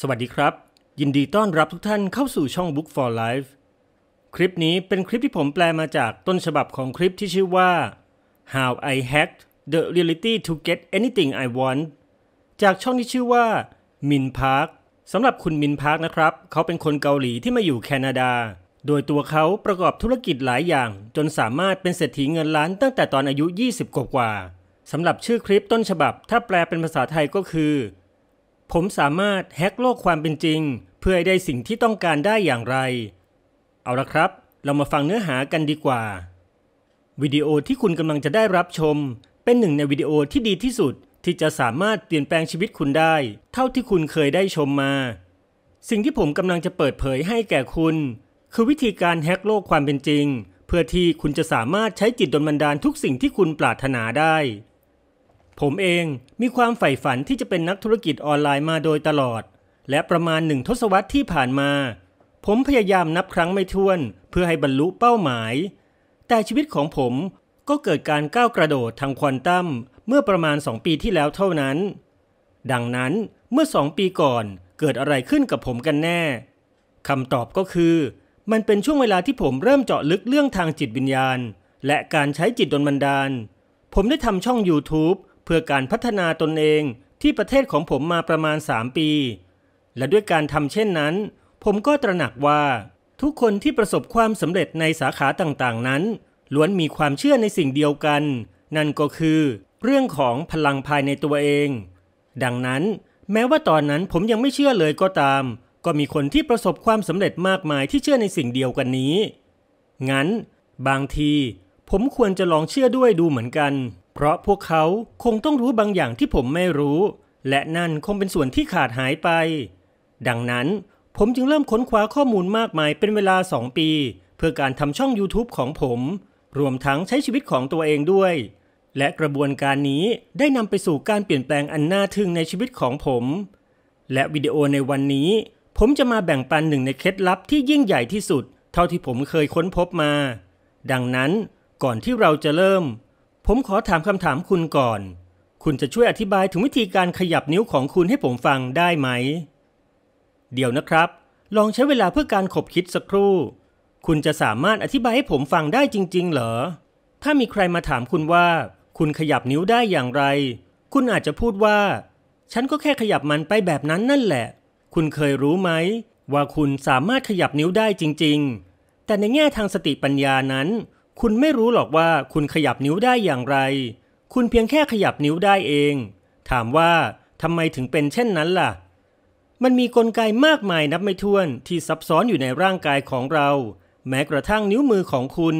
สวัสดีครับ ยินดีต้อนรับทุกท่านเข้าสู่ช่อง Book for Life คลิปนี้เป็นคลิปที่ผมแปลมาจากต้นฉบับของคลิปที่ชื่อว่า How I Hacked the Reality to Get Anything I Want จากช่องที่ชื่อว่ามินพาร์คสำหรับคุณมินพาร์คนะครับเขาเป็นคนเกาหลีที่มาอยู่แคนาดา โดยตัวเขาประกอบธุรกิจหลายอย่าง จนสามารถเป็นเศรษฐีเงินล้านตั้งแต่ตอนอายุ 20 กว่าสำหรับชื่อคลิปต้นฉบับ ถ้าแปลเป็นภาษาไทยก็คือผมสามารถแฮกโลกความเป็นจริงเพื่อให้ได้สิ่งที่ต้องการได้อย่างไร เอาละครับ เรามาฟังเนื้อหากันดีกว่า วิดีโอที่คุณกำลังจะได้รับชมเป็นหนึ่งในวิดีโอที่ดีที่สุดที่จะสามารถเปลี่ยนแปลงชีวิตคุณได้เท่าที่คุณเคยได้ชมมา สิ่งที่ผมกำลังจะเปิดเผยให้แก่คุณ คือวิธีการแฮกโลกความเป็นจริงเพื่อที่คุณจะสามารถใช้จิตดลบันดาลทุกสิ่งที่คุณปรารถนาได้ผมเองมีความใฝ่ฝันที่จะเป็นนักธุรกิจออนไลน์มาโดยตลอด และประมาณหนึ่งทศวรรษที่ผ่านมา ผมพยายามนับครั้งไม่ถ้วน เพื่อให้บรรลุเป้าหมาย แต่ชีวิตของผมก็เกิดการก้าวกระโดดทางควอนตัมเมื่อประมาณ 2 ปีที่แล้วเท่านั้น ดังนั้นเมื่อ 2 ปีก่อนเกิดอะไรขึ้นกับผมกันแน่คำตอบก็คือ มันเป็นช่วงเวลาที่ผมเริ่มเจาะลึกเรื่องทางจิตวิญญาณ และการใช้จิตดลบันดาล ผมได้ทำช่อง YouTube เพื่อการพัฒนาตนเองที่ประเทศของผมมาประมาณ 3 ปี และด้วยการทำเช่นนั้น ผมก็ตระหนักว่า ทุกคนที่ประสบความสำเร็จในสาขาต่างๆ นั้นล้วนมีความเชื่อในสิ่งเดียวกัน นั่นก็คือ เรื่องของพลังภายในตัวเอง ดังนั้น แม้ว่าตอนนั้นผมยังไม่เชื่อเลยก็ตาม ก็มีคนที่ประสบความสำเร็จมากมายที่เชื่อในสิ่งเดียวกันนี้ งั้น บางที ผมควรจะลองเชื่อด้วยดูเหมือนกันเพราะพวกเขาคงต้องรู้บางอย่างที่ผมไม่รู้ และนั่นคงเป็นส่วนที่ขาดหายไป ดังนั้นผมจึงเริ่มค้นคว้าข้อมูลมากมายเป็นเวลา 2 ปี เพื่อการทำช่อง YouTube ของผม รวมทั้งใช้ชีวิตของตัวเองด้วย และกระบวนการนี้ได้นำไปสู่การเปลี่ยนแปลงอันน่าทึ่งในชีวิตของผม และวิดีโอในวันนี้ ผมจะมาแบ่งปันหนึ่งในเคล็ดลับที่ยิ่งใหญ่ที่สุด เท่าที่ผมเคยค้นพบมา ดังนั้นก่อนที่เราจะเริ่มผมขอถามคำถามคุณก่อน คุณจะช่วยอธิบายถึงวิธีการขยับนิ้วของคุณให้ผมฟังได้ไหม เดี๋ยวนะครับ ลองใช้เวลาเพื่อการขบคิดสักครู่ คุณจะสามารถอธิบายให้ผมฟังได้จริง ๆ เหรอ ถ้ามีใครมาถามคุณว่า คุณขยับนิ้วได้อย่างไร คุณอาจจะพูดว่า ฉันก็แค่ขยับมันไปแบบนั้นนั่นแหละ คุณเคยรู้ไหม ว่าคุณสามารถขยับนิ้วได้จริง ๆ แต่ในแง่ทางสติปัญญานั้นคุณไม่รู้หรอกว่าคุณขยับนิ้วได้อย่างไร คุณเพียงแค่ขยับนิ้วได้เอง ถามว่าทำไมถึงเป็นเช่นนั้นล่ะ มันมีกลไกมากมายนับไม่ถ้วนที่ซับซ้อนอยู่ในร่างกายของเรา แม้กระทั่งนิ้วมือของคุณ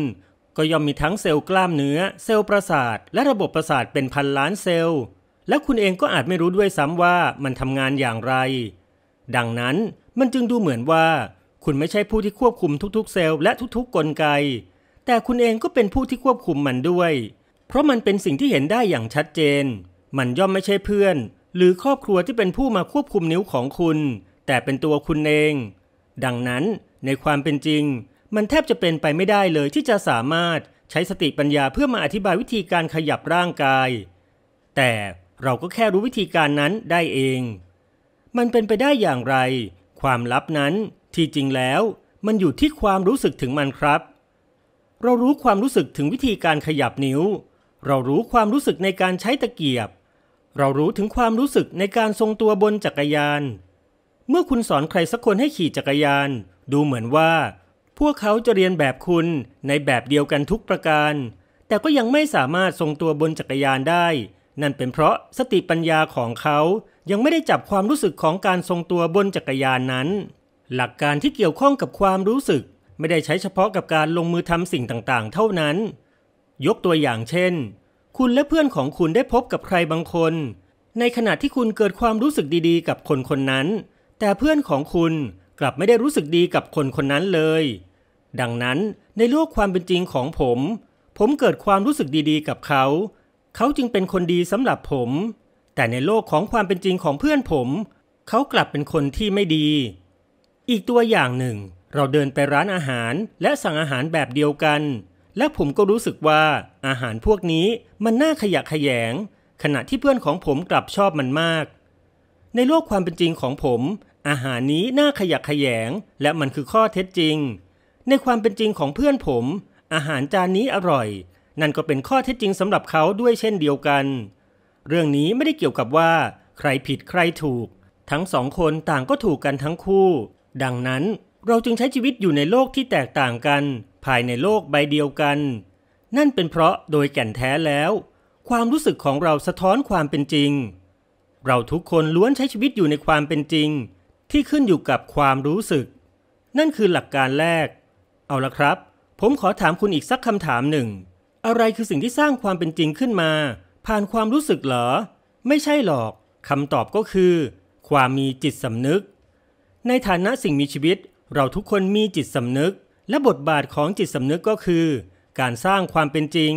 ก็ย่อมมีทั้งเซลล์กล้ามเนื้อ เซลล์ประสาท และระบบประสาทเป็นพันล้านเซลล์ และคุณเองก็อาจไม่รู้ด้วยซ้ำว่ามันทำงานอย่างไร ดังนั้นมันจึงดูเหมือนว่า คุณไม่ใช่ผู้ที่ควบคุมทุก ๆ เซลล์และทุก ๆ กลไกแต่คุณเองก็เป็นผู้ที่ควบคุมมันด้วย เพราะมันเป็นสิ่งที่เห็นได้อย่างชัดเจน มันย่อมไม่ใช่เพื่อน หรือครอบครัวที่เป็นผู้มาควบคุมนิ้วของคุณ แต่เป็นตัวคุณเอง ดังนั้นในความเป็นจริง มันแทบจะเป็นไปไม่ได้เลยที่จะสามารถใช้สติปัญญาเพื่อมาอธิบายวิธีการขยับร่างกาย แต่เราก็แค่รู้วิธีการนั้นได้เอง มันเป็นไปได้อย่างไร ความลับนั้น ที่จริงแล้ว มันอยู่ที่ความรู้สึกถึงมันครับเรารู้ความรู้สึกถึงวิธีการขยับนิ้ว เรารู้ความรู้สึกในการใช้ตะเกียบ เรารู้ถึงความรู้สึกในการทรงตัวบนจักรยาน เมื่อคุณสอนใครสักคนให้ขี่จักรยาน ดูเหมือนว่า พวกเขาจะเรียนแบบคุณในแบบเดียวกันทุกประการ แต่ก็ยังไม่สามารถทรงตัวบนจักรยานได้ นั่นเป็นเพราะสติปัญญาของเขายังไม่ได้จับความรู้สึกของการทรงตัวบนจักรยานนั้น หลักการที่เกี่ยวข้องกับความรู้สึกไม่ได้ใช้เฉพาะกับการลงมือทำสิ่งต่างๆ เท่านั้น ยกตัวอย่างเช่น คุณและเพื่อนของคุณได้พบกับใครบางคน ในขณะที่คุณเกิดความรู้สึกดีๆ กับคนคนนั้น แต่เพื่อนของคุณกลับไม่ได้รู้สึกดีกับคนคนนั้นเลย ดังนั้นในโลกความเป็นจริงของผม ผมเกิดความรู้สึกดีๆ กับเขา เขาจึงเป็นคนดีสำหรับผม แต่ในโลกของความเป็นจริงของเพื่อนผม เขากลับเป็นคนที่ไม่ดี อีกตัวอย่างหนึ่งเราเดินไปร้านอาหารและสั่งอาหารแบบเดียวกัน และผมก็รู้สึกว่า อาหารพวกนี้มันน่าขยะแขยง ขณะที่เพื่อนของผมกลับชอบมันมาก ในโลกความเป็นจริงของผม อาหารนี้น่าขยะแขยง และมันคือข้อเท็จจริง ในความเป็นจริงของเพื่อนผม อาหารจานนี้อร่อย นั่นก็เป็นข้อเท็จจริงสำหรับเขาด้วยเช่นเดียวกัน เรื่องนี้ไม่ได้เกี่ยวกับว่า ใครผิดใครถูก ทั้งสองคนต่างก็ถูกกันทั้งคู่ ดังนั้นเราจึงใช้ชีวิตอยู่ในโลกที่แตกต่างกันภายในโลกใบเดียวกัน นั่นเป็นเพราะโดยแก่นแท้แล้ว ความรู้สึกของเราสะท้อนความเป็นจริง เราทุกคนล้วนใช้ชีวิตอยู่ในความเป็นจริงที่ขึ้นอยู่กับความรู้สึก นั่นคือหลักการแรก เอาละครับ ผมขอถามคุณอีกสักคำถามหนึ่ง อะไรคือสิ่งที่สร้างความเป็นจริงขึ้นมา ผ่านความรู้สึกเหรอ ไม่ใช่หรอกคำตอบก็คือ ความมีจิตสำนึก ในฐานะสิ่งมีชีวิตเราทุกคนมีจิตสำนึก และบทบาทของจิตสำนึกก็คือ การสร้างความเป็นจริง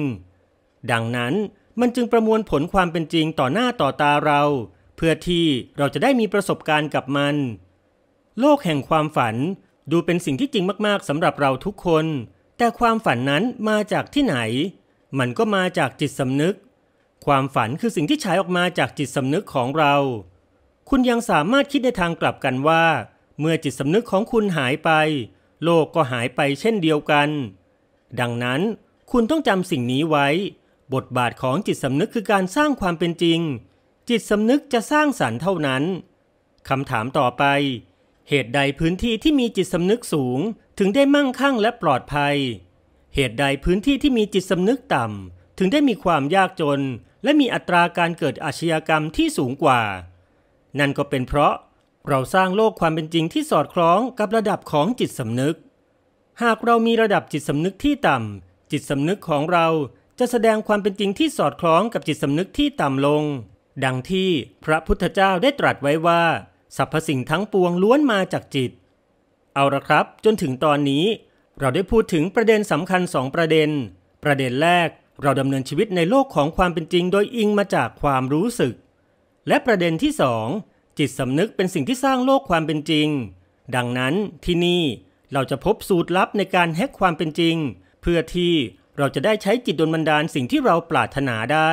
ดังนั้นมันจึงประมวลผลความเป็นจริงต่อหน้าต่อตาเรา เพื่อที่เราจะได้มีประสบการณ์กับมัน โลกแห่งความฝันดูเป็นสิ่งที่จริงมาก ๆสำหรับเราทุกคน แต่ความฝันนั้นมาจากที่ไหน มันก็มาจากจิตสำนึก ความฝันคือสิ่งที่ฉายออกมาจากจิตสำนึกของเรา คุณยังสามารถคิดในทางกลับกันว่าเมื่อจิตสำนึกของคุณหายไป โลกก็หายไปเช่นเดียวกัน ดังนั้น คุณต้องจำสิ่งนี้ไว้ บทบาทของจิตสำนึกคือการสร้างความเป็นจริง จิตสำนึกจะสร้างสารรค์เท่านั้นคำถามต่อไป เหตุใดพื้นที่ที่มีจิตสำนึกสูง ถึงได้มั่งคั่งและปลอดภัย เหตุใดพื้นที่ที่มีจิตสำนึกต่ำถึงได้มีความยากจน และมีอัตราการเกิดอาชญากรรมที่สูงกว่า นั่นก็เป็นเพราะเราสร้างโลกความเป็นจริงที่สอดคล้องกับระดับของจิตสำนึก หากเรามีระดับจิตสำนึกที่ต่ำจิตสำนึกของเรา จะแสดงความเป็นจริงที่สอดคล้องกับจิตสำนึกที่ต่ำลง ดังที่พระพุทธเจ้าได้ตรัสไว้ว่า สรรพสิ่งทั้งปวงล้วนมาจากจิต เอาละครับ จนถึงตอนนี้ เราได้พูดถึงประเด็นสำคัญสองประเด็น ประเด็นแรกเราดำเนินชีวิตในโลกของความเป็นจริงโดยอิงมาจากความรู้สึก และประเด็นที่สองจิตสำนึกเป็นสิ่งที่สร้างโลกความเป็นจริง ดังนั้นที่นี่เราจะพบสูตรลับในการแฮกความเป็นจริง เพื่อที่เราจะได้ใช้จิตดลบันดาลสิ่งที่เราปรารถนาได้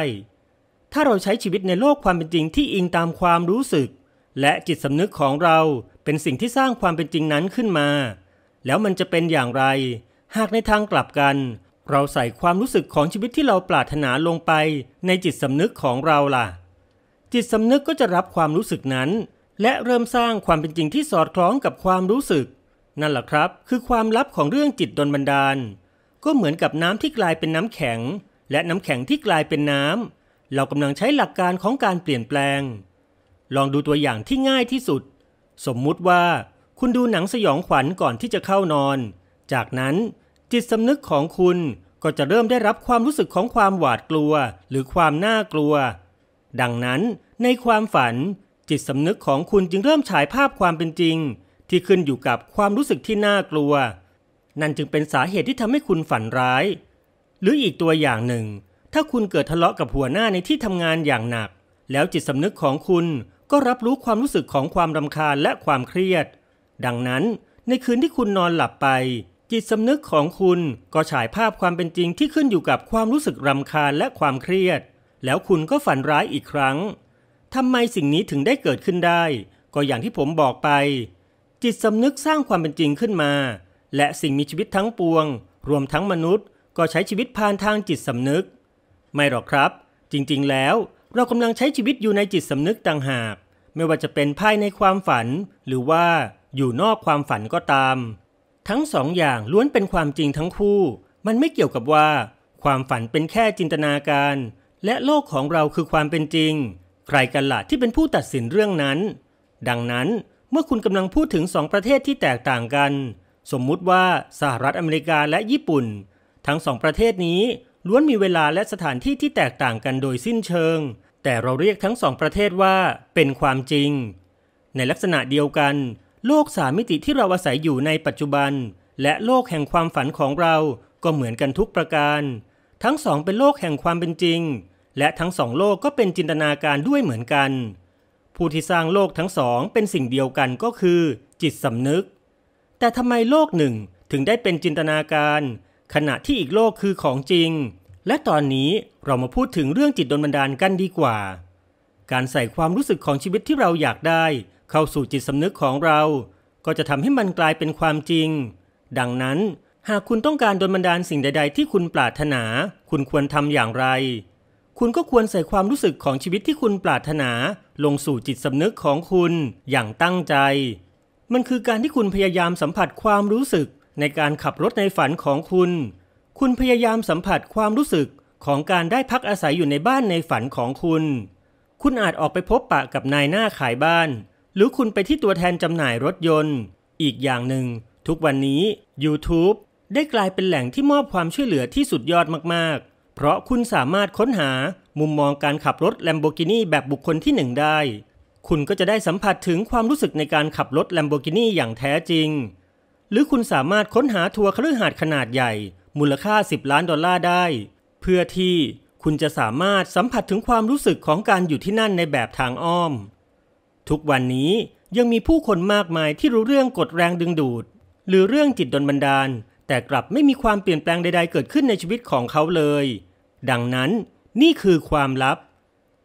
ถ้าเราใช้ชีวิตในโลกความเป็นจริงที่อิงตามความรู้สึก และจิตสำนึกของเราเป็นสิ่งที่สร้างความเป็นจริงนั้นขึ้นมา แล้วมันจะเป็นอย่างไร หากในทางกลับกัน เราใส่ความรู้สึกของชีวิตที่เราปรารถนาลงไปในจิตสำนึกของเราล่ะจิตสำนึกก็จะรับความรู้สึกนั้น และเริ่มสร้างความเป็นจริงที่สอดคล้องกับความรู้สึก นั่นแหละครับ คือความลับของเรื่องจิตดนบันดาล ก็เหมือนกับน้ำที่กลายเป็นน้ำแข็ง และน้ำแข็งที่กลายเป็นน้ำเรากำลังใช้หลักการของการเปลี่ยนแปลง ลองดูตัวอย่างที่ง่ายที่สุด สมมุติว่า คุณดูหนังสยองขวัญก่อนที่จะเข้านอน จากนั้น จิตสำนึกของคุณก็จะเริ่มได้รับความรู้สึกของความหวาดกลัว หรือความน่ากลัวดังนั้นในความฝัน จิตสำนึกของคุณจึงเริ่มฉายภาพความเป็นจริง ที่ขึ้นอยู่กับความรู้สึกที่น่ากลัว นั่นจึงเป็นสาเหตุที่ทำให้คุณฝันร้าย หรืออีกตัวอย่างหนึ่ง ถ้าคุณเกิดทะเลาะกับหัวหน้าในที่ทำงานอย่างหนัก แล้วจิตสำนึกของคุณก็รับรู้ความรู้สึกของความรำคาญและความเครียด ดังนั้น ในคืนที่คุณนอนหลับไป จิตสำนึกของคุณก็ฉายภาพความเป็นจริงที่ขึ้นอยู่กับความรู้สึกรำคาญและความเครียดแล้วคุณก็ฝันร้ายอีกครั้ง ทำไมสิ่งนี้ถึงได้เกิดขึ้นได้ ก็อย่างที่ผมบอกไป จิตสำนึกสร้างความเป็นจริงขึ้นมา และสิ่งมีชีวิตทั้งปวง รวมทั้งมนุษย์ ก็ใช้ชีวิตผ่านทางจิตสำนึก ไม่หรอกครับ จริงๆ แล้ว เรากำลังใช้ชีวิตอยู่ในจิตสำนึกต่างหาก ไม่ว่าจะเป็นภายในความฝัน หรือว่า อยู่นอกความฝันก็ตาม ทั้งสองอย่างล้วนเป็นความจริงทั้งคู่ มันไม่เกี่ยวกับว่า ความฝันเป็นแค่จินตนาการและโลกของเราคือความเป็นจริง ใครกันล่ะที่เป็นผู้ตัดสินเรื่องนั้น ดังนั้นเมื่อคุณกำลังพูดถึงสองประเทศที่แตกต่างกัน สมมุติว่าสหรัฐอเมริกาและญี่ปุ่น ทั้งสองประเทศนี้ล้วนมีเวลาและสถานที่ที่แตกต่างกันโดยสิ้นเชิง แต่เราเรียกทั้งสองประเทศว่า เป็นความจริง ในลักษณะเดียวกัน โลกสามิติที่เราอาศัยอยู่ในปัจจุบัน และโลกแห่งความฝันของเราก็เหมือนกันทุกประการ ทั้งสองเป็นโลกแห่งความเป็นจริงและทั้งสองโลกก็เป็นจินตนาการด้วยเหมือนกัน ผู้ที่สร้างโลกทั้งสองเป็นสิ่งเดียวกันก็คือ จิตสำนึก แต่ทำไมโลกหนึ่งถึงได้เป็นจินตนาการ ขณะที่อีกโลกคือของจริง และตอนนี้เรามาพูดถึงเรื่องจิตดนบันดาลกันดีกว่า การใส่ความรู้สึกของชีวิตที่เราอยากได้ เข้าสู่จิตสำนึกของเรา ก็จะทำให้มันกลายเป็นความจริง ดังนั้นหากคุณต้องการดนบันดาลสิ่งใดๆที่คุณปรารถนาคุณควรทำอย่างไรคุณก็ควรใส่ความรู้สึกของชีวิตที่คุณปรารถนาลงสู่จิตสำนึกของคุณอย่างตั้งใจ มันคือการที่คุณพยายามสัมผัสความรู้สึกในการขับรถในฝันของคุณ คุณพยายามสัมผัสความรู้สึกของการได้พักอาศัยอยู่ในบ้านในฝันของคุณ คุณอาจออกไปพบปะกับนายหน้าขายบ้าน หรือคุณไปที่ตัวแทนจำหน่ายรถยนต์ อีกอย่างหนึ่งทุกวันนี้ YouTube ได้กลายเป็นแหล่งที่มอบความช่วยเหลือที่สุดยอดมากเพราะคุณสามารถค้นหามุมมองการขับรถแลมโบกินีแบบบุคคลที่ 1 ได้ คุณก็จะได้สัมผัสถึงความรู้สึกในการขับรถแลมโบกินีอย่างแท้จริง หรือคุณสามารถค้นหาทัวร์คื่นหาดขนาดใหญ่ มูลค่า 10 ล้านดอลลาร์ได้ เพื่อที่คุณจะสามารถสัมผัสถึงความรู้สึกของการอยู่ที่นั่นในแบบทางอ้อม ทุกวันนี้ยังมีผู้คนมากมายที่รู้เรื่องกฎแรงดึงดูด หรือเรื่องจิตดลบันดาลแต่กลับไม่มีความเปลี่ยนแปลงใดๆ เกิดขึ้นในชีวิตของเขาเลย ดังนั้นนี่คือความลับ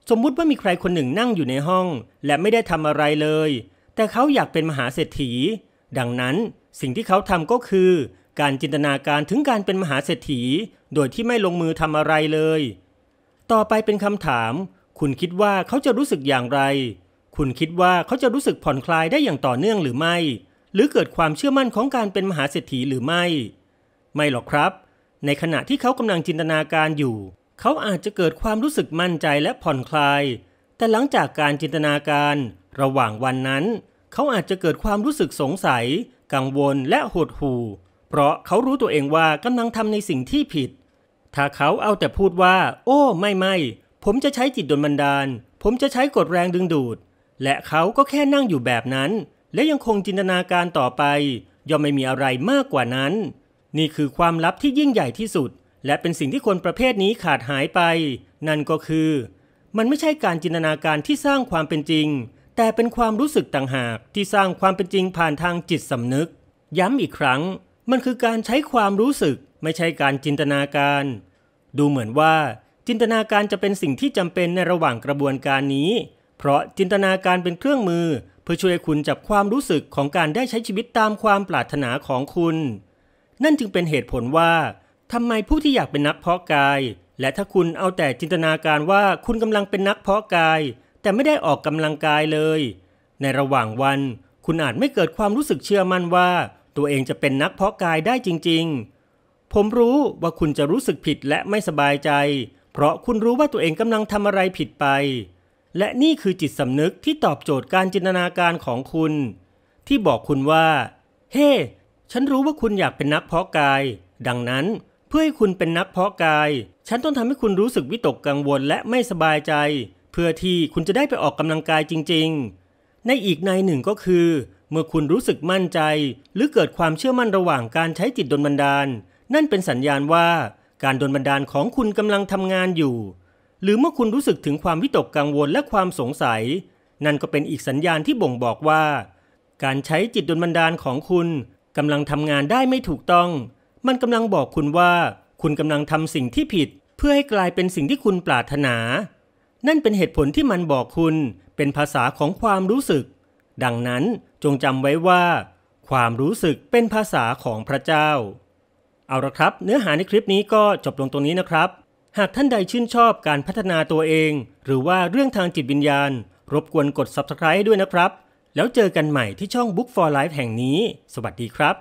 สมมุติว่ามีใครคนหนึ่งนั่งอยู่ในห้องและไม่ได้ทำอะไรเลย แต่เขาอยากเป็นมหาเศรษฐี ดังนั้นสิ่งที่เขาทำก็คือการจินตนาการถึงการเป็นมหาเศรษฐี โดยที่ไม่ลงมือทำอะไรเลย ต่อไปเป็นคำถาม คุณคิดว่าเขาจะรู้สึกอย่างไร คุณคิดว่าเขาจะรู้สึกผ่อนคลายได้อย่างต่อเนื่องหรือไม่ หรือเกิดความเชื่อมั่นของการเป็นมหาเศรษฐีหรือไม่ไม่หรอกครับ ในขณะที่เขากำลังจินตนาการอยู่ เขาอาจจะเกิดความรู้สึกมั่นใจและผ่อนคลาย แต่หลังจากการจินตนาการระหว่างวันนั้น เขาอาจจะเกิดความรู้สึกสงสัย กังวล และหดหู่ เพราะเขารู้ตัวเองว่ากำลังทำในสิ่งที่ผิด ถ้าเขาเอาแต่พูดว่า โอ้ ไม่ไม่ผมจะใช้จิตดลบันดาล ผมจะใช้กดแรงดึงดูด และเขาก็แค่นั่งอยู่แบบนั้น และยังคงจินตนาการต่อไป ย่อมไม่มีอะไรมากกว่านั้นนี่คือความลับที่ยิ่งใหญ่ที่สุด และเป็นสิ่งที่คนประเภทนี้ขาดหายไป นั่นก็คือ มันไม่ใช่การจินตนาการที่สร้างความเป็นจริง แต่เป็นความรู้สึกต่างหากที่สร้างความเป็นจริงผ่านทางจิตสำนึก ย้ำอีกครั้ง มันคือการใช้ความรู้สึก ไม่ใช่การจินตนาการ ดูเหมือนว่า จินตนาการจะเป็นสิ่งที่จำเป็นในระหว่างกระบวนการนี้ เพราะจินตนาการเป็นเครื่องมือ เพื่อช่วยคุณจับความรู้สึกของการได้ใช้ชีวิตตามความปรารถนาของคุณนั่นจึงเป็นเหตุผลว่าทำไมผู้ที่อยากเป็นนักเพาะกาย และถ้าคุณเอาแต่จินตนาการว่าคุณกำลังเป็นนักเพาะกาย แต่ไม่ได้ออกกำลังกายเลย ในระหว่างวัน คุณอาจไม่เกิดความรู้สึกเชื่อมั่นว่า ตัวเองจะเป็นนักเพาะกายได้จริงๆ ผมรู้ว่าคุณจะรู้สึกผิดและไม่สบายใจ เพราะคุณรู้ว่าตัวเองกำลังทำอะไรผิดไป และนี่คือจิตสำนึกที่ตอบโจทย์การจินตนาการของคุณ ที่บอกคุณว่า เฮ้ hey, ฉันรู้ว่าคุณอยากเป็นนักเพาะกาย ดังนั้นเพื่อให้คุณเป็นนักเพาะกาย ฉันต้องทำให้คุณรู้สึกวิตกกังวลและไม่สบายใจ เพื่อที่คุณจะได้ไปออกกำลังกายจริงๆ ในอีกในหนึ่งก็คือ เมื่อคุณรู้สึกมั่นใจ หรือเกิดความเชื่อมั่นระหว่างการใช้จิตดนบันดาล นั่นเป็นสัญญาณว่าการดนบันดาลของคุณกำลังทำงานอยู่ หรือเมื่อคุณรู้สึกถึงความวิตกกังวลและความสงสัย นั่นก็เป็นอีกสัญญาณที่บ่งบอกว่า การใช้จิตดนบันดาลของคุณกำลังทำงานได้ไม่ถูกต้อง มันกำลังบอกคุณว่าคุณกำลังทำสิ่งที่ผิด เพื่อให้กลายเป็นสิ่งที่คุณปรารถนา นั่นเป็นเหตุผลที่มันบอกคุณเป็นภาษาของความรู้สึก ดังนั้นจงจำไว้ว่า ความรู้สึกเป็นภาษาของพระเจ้า เอาละครับ เนื้อหาในคลิปนี้ก็จบลงตรงนี้นะครับ หากท่านใดชื่นชอบการพัฒนาตัวเอง หรือว่าเรื่องทางจิตวิญญาณรบกวนกด subscribe ด้วยนะครับแล้วเจอกันใหม่ที่ช่อง Book for Life แห่งนี้ สวัสดีครับ